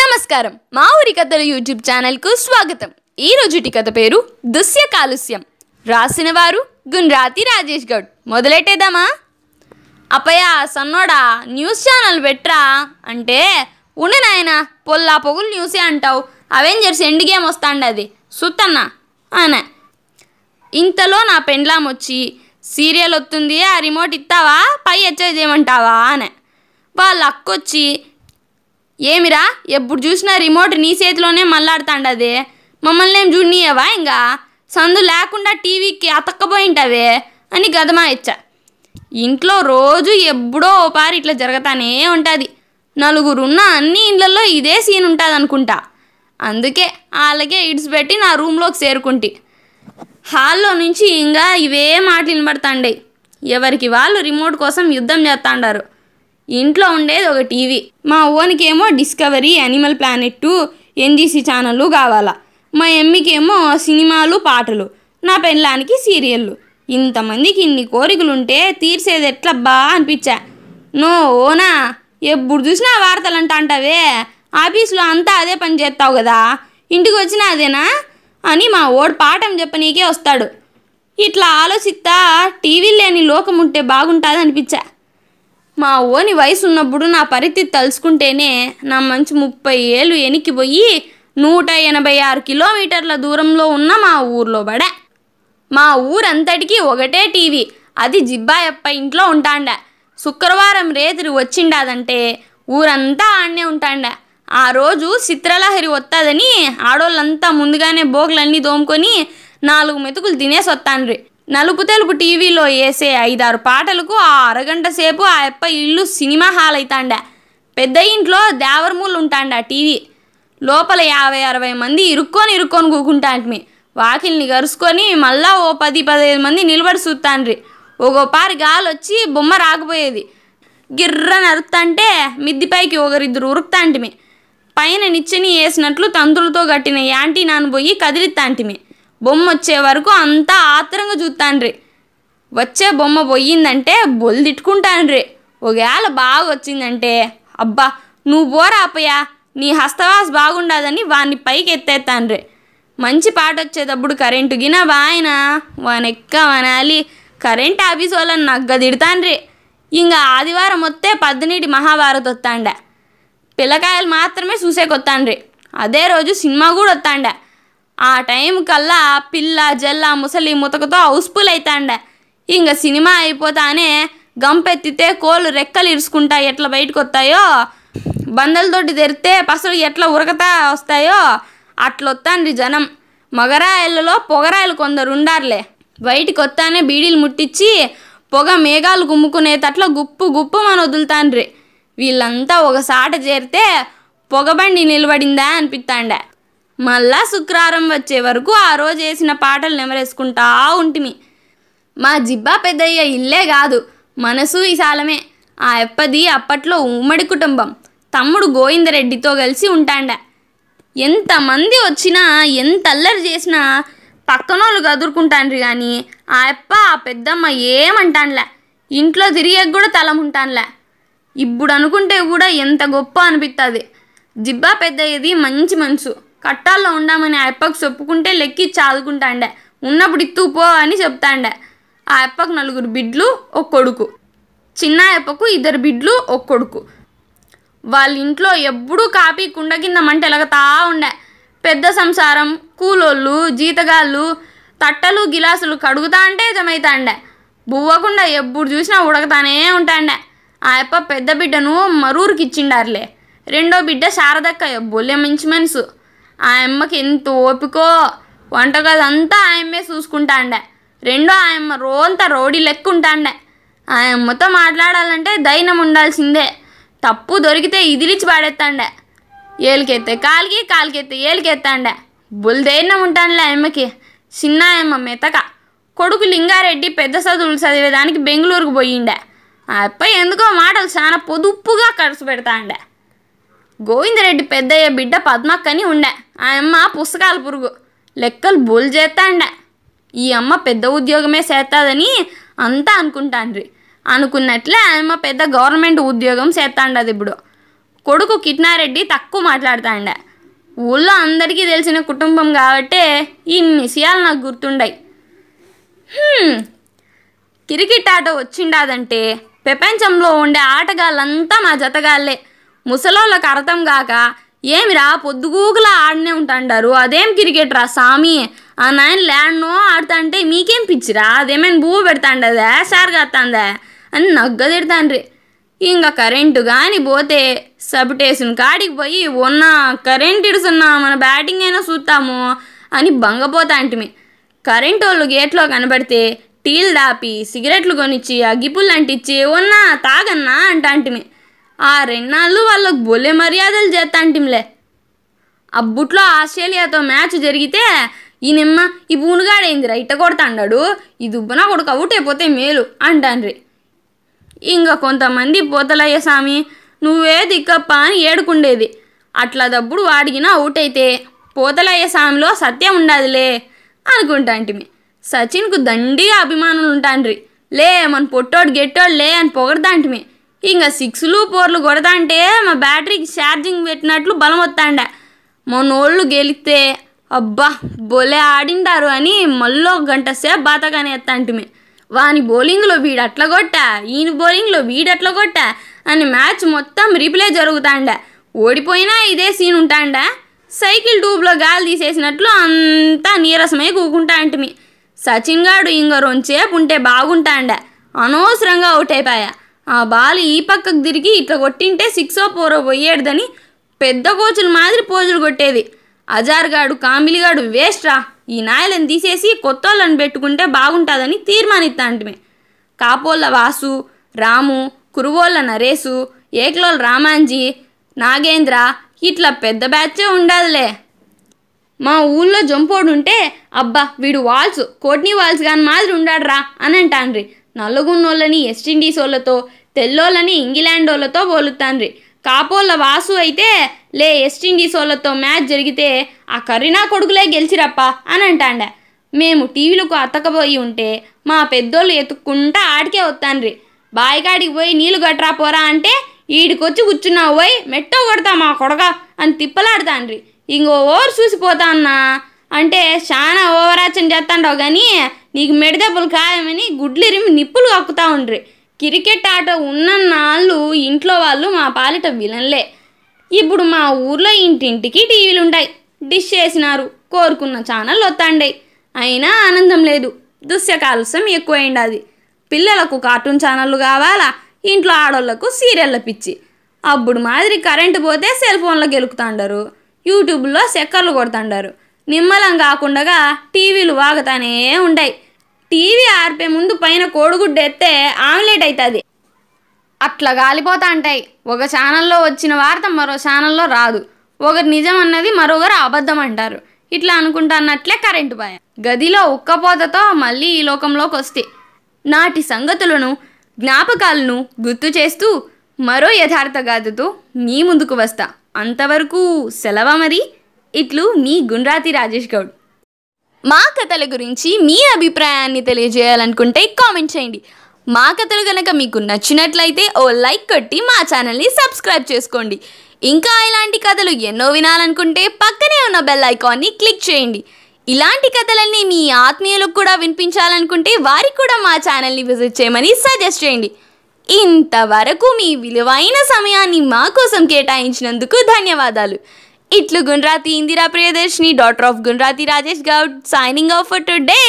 నమస్కారం మా ఊరి కథల యూట్యూబ్ ఛానల్కు స్వాగతం ఈ రోజుటి కథ పేరు దుశ్య కాలుష్యం రాసిన వారు గున్రాతి రాజేష్ గౌడ్ మొదలెట్టేదామా అపయా సన్నోడా న్యూస్ ఛానల్ పెట్రా అంటే ఉండనాయన పొల్లా పొగులు న్యూసే అంటావు అవెంజర్స్ ఎండ్ గేమ్ వస్తాండది అది సుత్తన్నా అనే ఇంతలో నా పెండ్లాం వచ్చి సీరియల్ వస్తుంది ఆ రిమోట్ ఇస్తావా పై ఎచ్చే చేయమంటావా అనే వాళ్ళు అక్కొచ్చి ఏమిరా ఎప్పుడు చూసినా రిమోట్ నీ చేతిలోనే మల్లాడుతాండది మమ్మల్ని ఏం చూడనీయవా ఇంకా సందు లేకుండా టీవీకి అతక్కపోయింటావే అని గదమాయిచ్చా ఇంట్లో రోజు ఎప్పుడో ఓ పారి ఇట్లా జరగతానే ఉంటుంది నలుగురున్న అన్ని ఇండ్లలో ఇదే సీన్ ఉంటుంది అనుకుంటా అందుకే వాళ్ళకే పెట్టి నా రూమ్లోకి చేరుకుంటి హాల్లో నుంచి ఇంకా ఇవే మాటలు వినబడతాండే ఎవరికి వాళ్ళు రిమోట్ కోసం యుద్ధం చేస్తాండారు ఇంట్లో ఉండేది ఒక టీవీ మా ఓనికేమో Discovery Animal Planet too NGC ఛానళ్ళు కావాలా మా ఎమ్మికేమో సినిమాలు పాటలు నా పెళ్ళానికి సీరియళ్ళు ఇంతమందికి ఇన్ని కోరికలుంటే తీర్చేది ఎట్లబ్బా అనిపించా నో ఓనా ఎప్పుడు చూసినా వార్తలు అంటా అంటావే ఆఫీసులో అంతా అదే పని చేస్తావు కదా ఇంటికి వచ్చినా అదేనా అని మా ఓడి పాఠం చెప్పనీకే వస్తాడు ఇట్లా ఆలోచిస్తా టీవీ లేని లోకం ఉంటే బాగుంటుంది అనిపించా మా ఓని వయసు ఉన్నప్పుడు నా పరిస్థితి తలుచుకుంటేనే నా మంచి ముప్పై ఏళ్ళు ఎనికిపోయి నూట ఎనభై ఆరు కిలోమీటర్ల దూరంలో ఉన్న మా ఊర్లో బడ మా ఊరంతటికీ ఒకటే టీవీ అది జిబ్బాయప్ప ఇంట్లో ఉంటాండ శుక్రవారం రేతిరి వచ్చిండాదంటే ఊరంతా ఆడనే ఉంటాండ ఆ రోజు చిత్రలహరి వస్తుందని ఆడోళ్ళంతా ముందుగానే బోగులన్నీ దోముకొని నాలుగు మెతుకులు తినేసి వస్తాండ్రి నలుపు తెలుపు టీవీలో వేసే ఐదారు పాటలకు ఆ అరగంట సేపు ఆ అప్ప ఇల్లు సినిమా హాల్ అవుతాండ పెద్ద ఇంట్లో దేవరమూలు ఉంటాండ టీవీ లోపల యాభై అరవై మంది ఇరుక్కొని ఇరుక్కొని కూకుంటాంటిమి వాకిల్ని గరుచుకొని మళ్ళా ఓ పది పదిహేను మంది నిలబడి చూస్తాండ్రి పారి గాలి వచ్చి బొమ్మ రాకపోయేది గిర్ర నరుతంటే మిద్దిపైకి ఒకరిద్దరు ఉరుకుతాంటిమి పైన నిచ్చెని వేసినట్లు తంతులతో కట్టిన యాంటీ నాను పోయి కదిలిస్తాంటిమి బొమ్మ వచ్చే వరకు అంతా ఆత్రంగా రే వచ్చే బొమ్మ పోయిందంటే బొల్దిట్టుకుంటాండ్రి ఒకవేళ బాగా వచ్చిందంటే అబ్బా నువ్వు పోరాపయ్యా నీ హస్తవాస్ బాగుండదని వాని పైకి ఎత్తేస్తాను రే మంచి పాట వచ్చేటప్పుడు కరెంటు గిన వాయన వానెక్క వనాలి కరెంట్ ఆఫీస్ వాళ్ళని నగ్గ రే ఇంకా ఆదివారం వస్తే పద్దనీటి మహాభారత్ వస్తాండ పిల్లకాయలు మాత్రమే రే అదే రోజు సినిమా కూడా వస్తాండా ఆ టైం కల్లా పిల్ల జల్ల ముసలి ముతకతో హౌస్ఫుల్ అవుతాండ ఇంక సినిమా అయిపోతానే గంపెత్తితే కోళ్ళు రెక్కలు ఇరుచుకుంటా ఎట్లా బయటకు వస్తాయో బందలతోటి తెరితే పసలు ఎట్లా ఉరకతా వస్తాయో అట్లొత్తాండ్రి జనం మగరాయలలో పొగరాయలు కొందరు ఉండారులే బయటికి వస్తానే బీడీలు ముట్టించి పొగ మేఘాలు గుమ్ముకునేటట్ల గుప్పు గుప్పు మన వదులుతాండ్రి వీళ్ళంతా ఒక సాట చేరితే పొగబండి నిలబడిందా అనిపిస్తాండే మళ్ళా శుక్రవారం వచ్చే వరకు ఆ రోజు వేసిన పాటలు నెమరేసుకుంటా ఉంటిమి మా జిబ్బా పెద్దయ్య ఇల్లే కాదు మనసు విశాలమే ఆ ఎప్పది అప్పట్లో ఉమ్మడి కుటుంబం తమ్ముడు గోవిందరెడ్డితో కలిసి ఉంటాండ ఎంతమంది వచ్చినా ఎంత అల్లరి చేసినా పక్కనోళ్ళు కదురుకుంటాండ్రి కానీ ఆ అప్ప ఆ పెద్దమ్మ ఏమంటాన్లే ఇంట్లో తిరిగి కూడా తలముంటాన్లే ఇప్పుడు అనుకుంటే కూడా ఎంత గొప్ప అనిపిస్తుంది జిబ్బా పెద్దయ్యది మంచి మనసు కట్టాల్లో ఉండమని ఆ అప్పకు చెప్పుకుంటే లెక్కి చాదుకుంటాండే ఉన్నప్పుడు ఇత్తూ పో అని చెప్తాండే ఆ అప్పకు నలుగురు బిడ్లు ఒక కొడుకు చిన్న అప్పకు ఇద్దరు బిడ్లు ఒక కొడుకు వాళ్ళ ఇంట్లో ఎప్పుడూ కాపీ కుండ కింద మంట ఎలగతా ఉండే పెద్ద సంసారం కూలోళ్ళు జీతగాళ్ళు తట్టలు గిలాసులు కడుగుతా అంటే జమైతాండే బువ్వకుండా ఎప్పుడు చూసినా ఉడకతానే ఉంటాండే ఆ అప్ప పెద్ద బిడ్డను మరూరుకిచ్చిండారులే రెండో బిడ్డ శారదక్క బొల్లె మంచి మనసు ఆ అమ్మకి ఎంత ఓపికో వంటగదంతా ఆయమ్మే చూసుకుంటాండే రెండో ఆయమ్మ రోంత రౌడీ లెక్క ఉంటాండే ఆయమ్మతో మాట్లాడాలంటే దైనం ఉండాల్సిందే తప్పు దొరికితే ఇదిలిచి పాడేస్తాండే ఏలికెత్తే కాలికి కాలికెత్తే ఏలికెత్తాండే దైనం ఉంటానులే ఆయమ్మకి చిన్న ఆయమ్మ మెతక కొడుకు లింగారెడ్డి పెద్ద చదువులు చదివేదానికి బెంగళూరుకు పోయిండే ఆ అప్ప ఎందుకో మాటలు చాలా పొదుపుగా ఖర్చు పెడతాండే గోవిందరెడ్డి పెద్దయ్య బిడ్డ పద్మక్కని ఉండే ఆ అమ్మ పుస్తకాల పురుగు లెక్కలు బోల్ చేస్తాండే ఈ అమ్మ పెద్ద ఉద్యోగమే చేస్తాదని అంతా అనుకుంటాండ్రి అనుకున్నట్లే ఆయమ్మ పెద్ద గవర్నమెంట్ ఉద్యోగం చేస్తాండది ఇప్పుడు కొడుకు కిట్నారెడ్డి తక్కువ మాట్లాడుతాండే ఊళ్ళో అందరికీ తెలిసిన కుటుంబం కాబట్టి ఇన్ని విషయాలు నాకు గుర్తుండయి క్రికెట్ ఆట వచ్చిండాదంటే ప్రపంచంలో ఉండే ఆటగాళ్ళంతా మా జతగాళ్ళే ముసలోళ్ళకి అర్థం కాక ఏమిరా పొద్దుగూకులా ఆడనే ఉంటాడారు అదేం క్రికెట్ రా సామి ఆ నాయన ల్యాండ్నో ఆడుతాంటే మీకేం పిచ్చిరా అదేమైనా భూ పెడతాండదే సార్ కాస్తాందా అని నగ్గ ఇంకా కరెంటు కానీ పోతే సబిటేసిన కాడికి పోయి ఉన్న కరెంట్ ఇడుస్తున్నా మన బ్యాటింగ్ అయినా చూస్తాము అని బంగపోతాంటిమి కరెంటు వాళ్ళు గేట్లో కనబడితే టీలు దాపి సిగరెట్లు కొనిచ్చి అగ్గిపుల్లు అంటిచ్చి ఉన్నా తాగన్నా అంటాంటిమి ఆ రెన్నాళ్ళు వాళ్ళకు బొలే మర్యాదలు చేస్తాంటింలే అబ్బుట్లో ఆస్ట్రేలియాతో మ్యాచ్ జరిగితే ఈయనమ్మ ఈ పూనుగాడేందిరా రైట కొడతాండాడు ఈ దుబ్బున కొడుకు అవుట్ అయిపోతే మేలు అంటాన్రి ఇంకా కొంతమంది పోతలయ్య స్వామి నువ్వే దిక్కప్ప అని ఏడుకుండేది అట్లా దబ్బుడు వాడిగిన అవుట్ అయితే పోతలయ్య స్వామిలో సత్యం ఉండదులే అనుకుంటాంటిమి సచిన్కు దండిగా అభిమానులు ఉంటాండ్రి లే మన పొట్టోడు గెట్టోడు లే అని పొగడతాంటిమి ఇంకా సిక్స్లు ఫోర్లు కొడతాంటే మా బ్యాటరీకి ఛార్జింగ్ పెట్టినట్లు బలం వస్తాండ మనోళ్ళు గెలిస్తే అబ్బా బోలే ఆడిండారు అని మళ్ళీ గంట సేపు బాతగానే ఎత్తాంటిమి వాని బౌలింగ్లో వీడు అట్లా కొట్టా ఈయన బౌలింగ్లో వీడు అట్లా కొట్టా అని మ్యాచ్ మొత్తం రీప్లే జరుగుతాండ ఓడిపోయినా ఇదే సీన్ ఉంటాండ సైకిల్ ట్యూబ్లో గాలి తీసేసినట్లు అంతా నీరసమై కూకుంటా అంటిమి సచిన్ గాడు ఇంక రొంచేపు ఉంటే బాగుంటాండ అనవసరంగా అవుట్ అయిపోయా ఆ బాల్ ఈ పక్కకు తిరిగి ఇట్లా కొట్టింటే సిక్సో పోరో పోయేడుదని పెద్ద కోచుల మాదిరి పోజులు కొట్టేది అజార్గాడు కామిలిగాడు వేస్ట్రా ఈ నాయలను తీసేసి వాళ్ళని పెట్టుకుంటే బాగుంటుందని తీర్మానిస్తాంటమే కాపోళ్ళ వాసు రాము కురువోళ్ళ నరేసు ఏక్లోళ్ళ రామాంజీ నాగేంద్ర ఇట్లా పెద్ద బ్యాచే ఉండాలిలే మా ఊళ్ళో జంపోడుంటే అబ్బా వీడు వాల్స్ కోట్నీ వాల్స్ కాని మాదిరి రా అని అంటాండ్రి నల్లగున్నోళ్ళని వెస్టిండీస్ వాళ్ళతో తెల్లోళ్ళని ఇంగ్లాండ్ వాళ్ళతో పోలుతాన్రి కాపోళ్ళ వాసు అయితే లే వెస్టిండీస్ వాళ్ళతో మ్యాచ్ జరిగితే ఆ కరీనా కొడుకులే గెలిచిరప్పా అని అంటాండ మేము టీవీలకు అతకపోయి ఉంటే మా పెద్దోళ్ళు ఎత్తుక్కుంటా ఆడికే వస్తాన్రి బాయికాడికి పోయి నీళ్ళు గట్రా పోరా అంటే ఈడికొచ్చి కూర్చున్నావు పోయి మెట్టో కొడతా మా కొడగా అని తిప్పలాడతాండ్రి ఇంకో ఓవర్ చూసిపోతా అన్నా అంటే చాలా ఓవరాచన చేస్తాండవు కానీ నీకు మెడదెబ్బలు ఖాయమని గుడ్లిరిమి నిప్పులు కక్కుతా ఉండ్రి క్రికెట్ ఆట ఉన్నన్నాళ్ళు ఇంట్లో వాళ్ళు మా పాలిట విలన్లే ఇప్పుడు మా ఊర్లో ఇంటింటికి టీవీలుంటాయి డిష్ చేసినారు కోరుకున్న ఛానల్ వస్తాండే అయినా ఆనందం లేదు దుశ్య కాలుష్యం ఎక్కువైండాది పిల్లలకు కార్టూన్ ఛానళ్ళు కావాలా ఇంట్లో ఆడోళ్లకు సీరియళ్ళ పిచ్చి అప్పుడు మాదిరి కరెంటు పోతే సెల్ ఫోన్లో గెలుకుతాండారు యూట్యూబ్లో చెక్కర్లు కొడుతుండరు నిమ్మలం కాకుండా టీవీలు వాగుతానే ఉంటాయి టీవీ ఆర్పే ముందు పైన కోడిగుడ్డు ఎత్తే ఆమ్లెట్ అవుతుంది అట్లా గాలిపోతా అంటాయి ఒక ఛానల్లో వచ్చిన వార్త మరో ఛానల్లో రాదు ఒకరు నిజం అన్నది మరొకరు అబద్ధం అంటారు ఇట్లా అనుకుంటా అన్నట్లే కరెంటు భయం గదిలో ఉక్కపోతతో మళ్ళీ ఈ లోకంలోకి వస్తే నాటి సంగతులను జ్ఞాపకాలను గుర్తు చేస్తూ మరో యథార్థ గాథతో మీ ముందుకు వస్తా అంతవరకు సెలవ మరి ఇట్లు మీ గుండ్రాతి రాజేష్ గౌడ్ మా కథల గురించి మీ అభిప్రాయాన్ని తెలియజేయాలనుకుంటే కామెంట్ చేయండి మా కథలు కనుక మీకు నచ్చినట్లయితే ఓ లైక్ కొట్టి మా ఛానల్ని సబ్స్క్రైబ్ చేసుకోండి ఇంకా ఇలాంటి కథలు ఎన్నో వినాలనుకుంటే పక్కనే ఉన్న బెల్ ఐకాన్ని క్లిక్ చేయండి ఇలాంటి కథలన్నీ మీ ఆత్మీయులకు కూడా వినిపించాలనుకుంటే వారికి కూడా మా ఛానల్ని విజిట్ చేయమని సజెస్ట్ చేయండి ఇంతవరకు మీ విలువైన సమయాన్ని మా కోసం కేటాయించినందుకు ధన్యవాదాలు ఇట్లు Gundrathi Indira Priyadarshini daughter of Gundrathi Rajesh Goud signing off for today